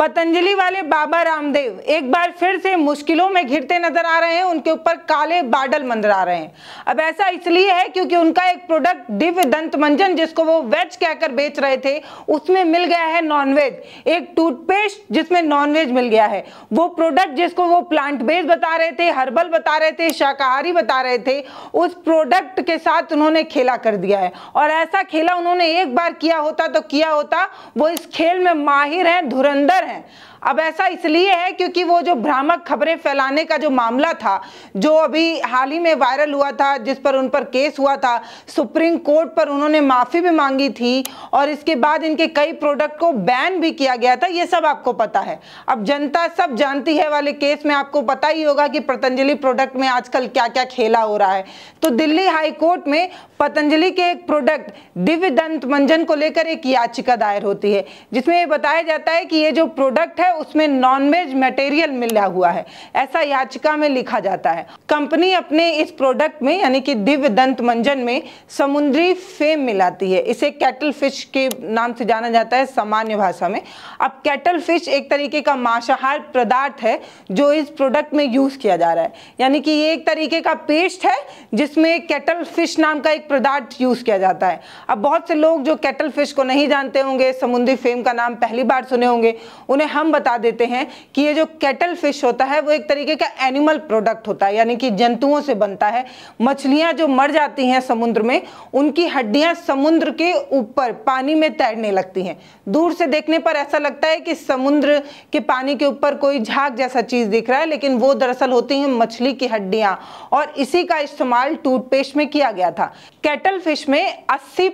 पतंजलि वाले बाबा रामदेव एक बार फिर से मुश्किलों में घिरते नजर आ रहे हैं उनके ऊपर काले बादल मंडरा रहे हैं अब ऐसा इसलिए है क्योंकि उनका एक प्रोडक्ट दिव्य दंत मंजन जिसको वो वेज कहकर बेच रहे थे उसमें मिल गया है नॉनवेज एक टूथपेस्ट जिसमें नॉनवेज मिल गया है वो प्रोडक्ट जिसको वो प्लांट बेस बता रहे थे हर्बल बता रहे थे शाकाहारी बता रहे थे उस प्रोडक्ट के साथ उन्होंने खेला कर दिया है और ऐसा खेला उन्होंने एक बार किया होता तो किया होता वो इस खेल में माहिर है धुरंधर है अब ऐसा इसलिए है क्योंकि वो जो भ्रामक खबरें फैलाने का जो मामला था जो अभी हाल ही में वायरल हुआ था जिस पर उन पर केस हुआ था सुप्रीम कोर्ट पर उन्होंने माफ़ी भी मांगी थी और इसके बाद इनके कई प्रोडक्ट को बैन भी किया गया था ये सब आपको पता है अब जनता सब जानती है वाले केस में आपको पता ही होगा कि पतंजलि प्रोडक्ट में आजकल क्या क्या खेला हो रहा है तो दिल्ली हाईकोर्ट में पतंजलि के एक प्रोडक्ट दिव्य दंत मंजन को लेकर एक याचिका दायर होती है जिसमें ये बताया जाता है कि ये जो प्रोडक्ट है है उसमें नॉनवेज मटेरियल मिला हुआ है ऐसा याचिका में लिखा जाता है कंपनी अपने इस प्रोडक्ट में यानी कि दिव्य दंत मंजन में समुद्री फेम मिलाती है इसे कैटल फिश के नाम से जाना जाता है सामान्य भाषा में अब कैटल फिश एक तरीके का मांसाहार पदार्थ है जो इस प्रोडक्ट में यूज़ किया जा रहा है यानी कि ये एक तरीके का पेस्ट है जिसमें कैटल फिश नाम का एक पदार्थ यूज़ किया जाता है अब बहुत से लोग जो कैटल फिश को नहीं जानते होंगे समुद्री फेम का नाम पहली बार सुने होंगे उन्हें हम बता देते हैं कि ये जो कैटल फिश होता है वो एक तरीके का एनिमल प्रोडक्ट होता है यानी कि जंतुओं से बनता है मछलियाँ जो मर जाती हैं समुद्र में उनकी हड्डियाँ समुद्र के ऊपर पानी में तैरने लगती हैं दूर से देखने पर ऐसा लगता है कि समुद्र के पानी के ऊपर कोई झाग जैसा चीज़ दिख रहा है लेकिन वो दरअसल होती हैं मछली की हड्डियाँ और इसी का इस्तेमाल टूथपेस्ट में किया गया था कैटल फिश में अस्सी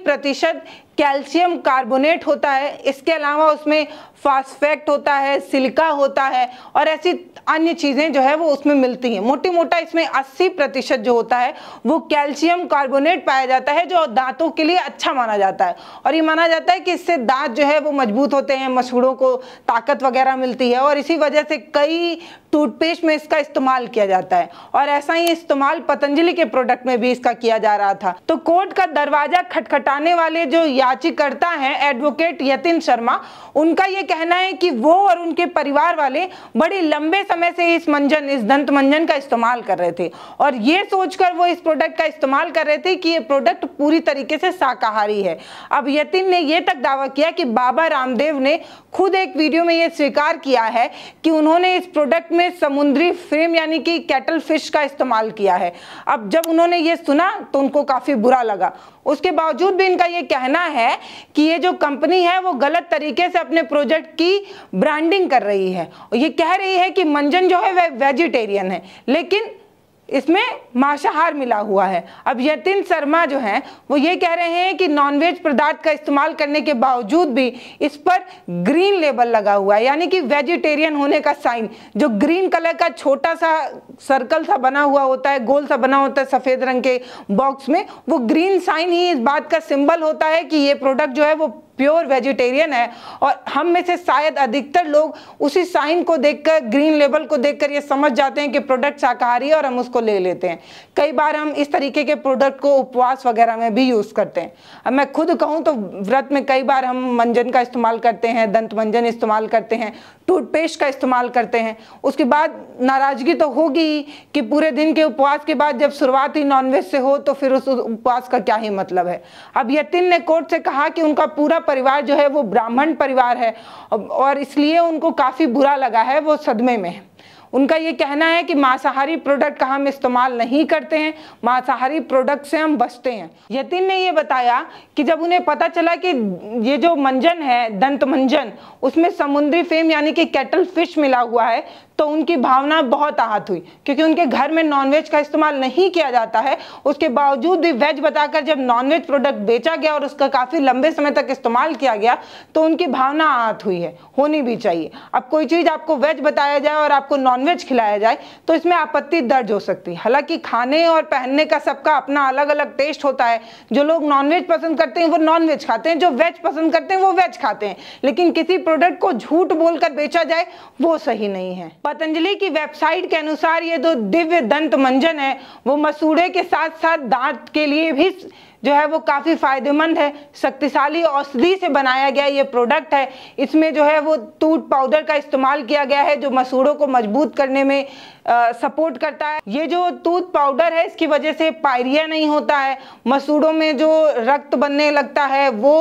कैल्शियम कार्बोनेट होता है इसके अलावा उसमें फास्फेक्ट होता है सिलिका होता है और ऐसी अन्य चीज़ें जो है वो उसमें मिलती हैं मोटी मोटा इसमें 80 प्रतिशत जो होता है वो कैल्शियम कार्बोनेट पाया जाता है जो दांतों के लिए अच्छा माना जाता है और ये माना जाता है कि इससे दांत जो है वो मजबूत होते हैं मसूड़ों को ताकत वगैरह मिलती है और इसी वजह से कई टूथपेस्ट में इसका इस्तेमाल किया जाता है और ऐसा ही इस्तेमाल पतंजलि के प्रोडक्ट में भी इसका किया जा रहा था तो कोर्ट का दरवाजा खटखटाने वाले जो या याचिकर्ता हैं एडवोकेट यतिन शर्मा उनका ये कहना है कि वो और उनके परिवार वाले बड़े लंबे समय से इस मंजन इस दंत मंजन का इस्तेमाल कर रहे थे और ये सोचकर वो इस प्रोडक्ट का इस्तेमाल कर रहे थे कि ये प्रोडक्ट पूरी तरीके से शाकाहारी है अब यतिन ने ये तक दावा किया कि बाबा रामदेव ने खुद एक वीडियो में ये स्वीकार किया है कि उन्होंने इस प्रोडक्ट में समुद्री फ्रेम यानी कि कैटल फिश का इस्तेमाल किया है अब जब उन्होंने ये सुना तो उनको काफ़ी बुरा लगा उसके बावजूद भी इनका ये कहना है कि ये जो कंपनी है वो गलत तरीके से अपने प्रोजेक्ट की ब्रांडिंग कर रही है और ये कह रही है कि मंजन जो है वह वे वेजिटेरियन है लेकिन इसमें मांसाहार मिला हुआ है अब यतिन शर्मा जो हैं वो ये कह रहे हैं कि नॉनवेज पदार्थ का इस्तेमाल करने के बावजूद भी इस पर ग्रीन लेबल लगा हुआ है यानी कि वेजिटेरियन होने का साइन जो ग्रीन कलर का छोटा सा सर्कल सा बना हुआ होता है गोल सा बना होता है सफ़ेद रंग के बॉक्स में वो ग्रीन साइन ही इस बात का सिंबल होता है कि ये प्रोडक्ट जो है वो प्योर वेजिटेरियन है और हम में से शायद अधिकतर लोग उसी साइन को देखकर ग्रीन लेबल को देखकर ये समझ जाते हैं कि प्रोडक्ट शाकाहारी है और हम उसको ले लेते हैं कई बार हम इस तरीके के प्रोडक्ट को उपवास वगैरह में भी यूज़ करते हैं अब मैं खुद कहूँ तो व्रत में कई बार हम मंजन का इस्तेमाल करते हैं दंत मंजन इस्तेमाल करते हैं टूथपेस्ट का इस्तेमाल करते हैं उसके बाद नाराज़गी तो होगी कि पूरे दिन के उपवास के बाद जब शुरुआत ही नॉनवेज से हो तो फिर उस उपवास का क्या ही मतलब है अब यतिन ने कोर्ट से कहा कि उनका पूरा परिवार जो है वो ब्राह्मण परिवार है और इसलिए उनको काफ़ी बुरा लगा है वो सदमे में उनका ये कहना है कि मांसाहारी प्रोडक्ट का हम इस्तेमाल नहीं करते हैं मांसाहारी प्रोडक्ट से हम बचते हैं यतीन ने ये बताया कि जब उन्हें पता चला कि ये जो मंजन है दंत मंजन उसमें समुद्री फेम यानी कि कैटल फिश मिला हुआ है तो उनकी भावना बहुत आहत हुई क्योंकि उनके घर में नॉनवेज का इस्तेमाल नहीं किया जाता है उसके बावजूद भी वेज बताकर जब नॉनवेज प्रोडक्ट बेचा गया और उसका काफ़ी लंबे समय तक इस्तेमाल किया गया तो उनकी भावना आहत हुई है होनी भी चाहिए अब कोई चीज़ आपको वेज बताया जाए और आपको नॉन नॉनवेज खिलाया जाए तो इसमें आपत्ति दर्ज हो सकती है हालांकि खाने और पहनने का सबका अपना अलग अलग टेस्ट होता है जो लोग नॉनवेज पसंद करते हैं वो नॉनवेज खाते हैं जो वेज पसंद करते हैं वो वेज खाते हैं लेकिन किसी प्रोडक्ट को झूठ बोलकर बेचा जाए वो सही नहीं है पतंजलि की वेबसाइट के अनुसार ये जो दिव्य दंत मंजन है वो मसूड़े के साथ साथ दांत के लिए भी जो है वो काफ़ी फ़ायदेमंद है शक्तिशाली औषधि से बनाया गया ये प्रोडक्ट है इसमें जो है वो टूट पाउडर का इस्तेमाल किया गया है जो मसूड़ों को मजबूत करने में आ, सपोर्ट करता है ये जो टूथ पाउडर है इसकी वजह से पायरिया नहीं होता है मसूड़ों में जो रक्त बनने लगता है वो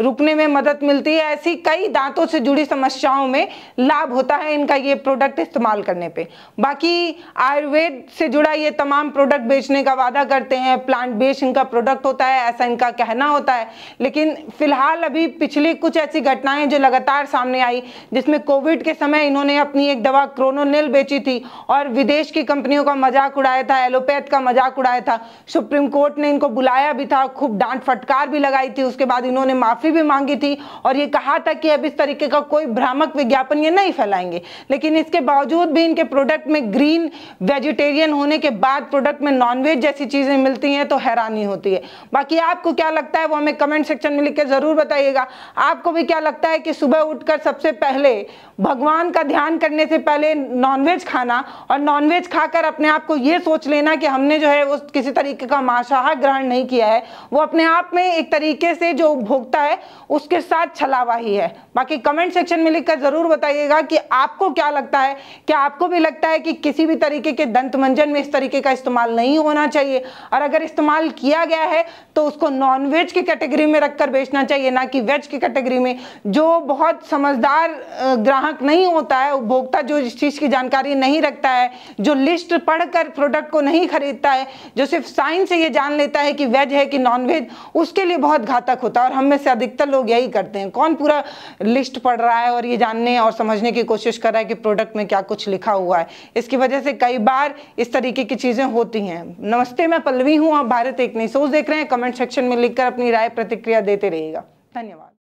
रुकने में मदद मिलती है ऐसी कई दांतों से जुड़ी समस्याओं में लाभ होता है इनका ये प्रोडक्ट इस्तेमाल करने पे बाकी आयुर्वेद से जुड़ा ये तमाम प्रोडक्ट बेचने का वादा करते हैं प्लांट बेस्ड इनका प्रोडक्ट होता है ऐसा इनका कहना होता है लेकिन फिलहाल अभी पिछली कुछ ऐसी घटनाएं जो लगातार सामने आई जिसमें कोविड के समय इन्होंने अपनी एक दवा क्रोनोनिल बेची थी और विदेश की कंपनियों का मजाक उड़ाया था एलोपैथ का मजाक उड़ाया था सुप्रीम कोर्ट ने इनको बुलाया भी था खूब डांट फटकार भी लगाई थी उसके बाद इन्होंने माफी माफ़ी भी मांगी थी और ये कहा था कि अब इस तरीके का कोई भ्रामक विज्ञापन ये नहीं फैलाएंगे लेकिन इसके बावजूद भी इनके प्रोडक्ट में ग्रीन वेजिटेरियन होने के बाद प्रोडक्ट में नॉनवेज जैसी चीज़ें मिलती हैं तो हैरानी होती है बाकी आपको क्या लगता है वो हमें कमेंट सेक्शन में लिख के ज़रूर बताइएगा आपको भी क्या लगता है कि सुबह उठकर सबसे पहले भगवान का ध्यान करने से पहले नॉनवेज खाना और नॉनवेज खाकर अपने आप को ये सोच लेना कि हमने जो है वो किसी तरीके का मांसाहार ग्रहण नहीं किया है वो अपने आप में एक तरीके से जो उपभोक्ता है है उसके साथ छलावा ही है बाकी कमेंट सेक्शन में लिखकर जरूर बताइएगा कि आपको क्या लगता है क्या आपको भी लगता है कि किसी भी तरीके के दंत मंजन में इस तरीके का इस्तेमाल नहीं होना चाहिए और अगर इस्तेमाल किया गया है तो उसको नॉन वेज की कैटेगरी में रखकर बेचना चाहिए ना कि वेज की कैटेगरी में जो बहुत समझदार ग्राहक नहीं होता है उपभोक्ता जो इस चीज़ की जानकारी नहीं रखता है जो लिस्ट पढ़कर प्रोडक्ट को नहीं खरीदता है जो सिर्फ साइंस से ये जान लेता है कि वेज है कि नॉन वेज उसके लिए बहुत घातक होता है और हम में से अधिकतर लोग यही करते हैं कौन पूरा लिस्ट पढ़ रहा है और ये जानने और समझने की कोशिश कर रहा है कि प्रोडक्ट में क्या कुछ लिखा हुआ है इसकी वजह से कई बार इस तरीके की चीज़ें होती हैं नमस्ते मैं पल्लवी हूँ आप भारत एक नई सोच देख रहे हैं कमेंट सेक्शन में लिखकर अपनी राय प्रतिक्रिया देते रहिएगा धन्यवाद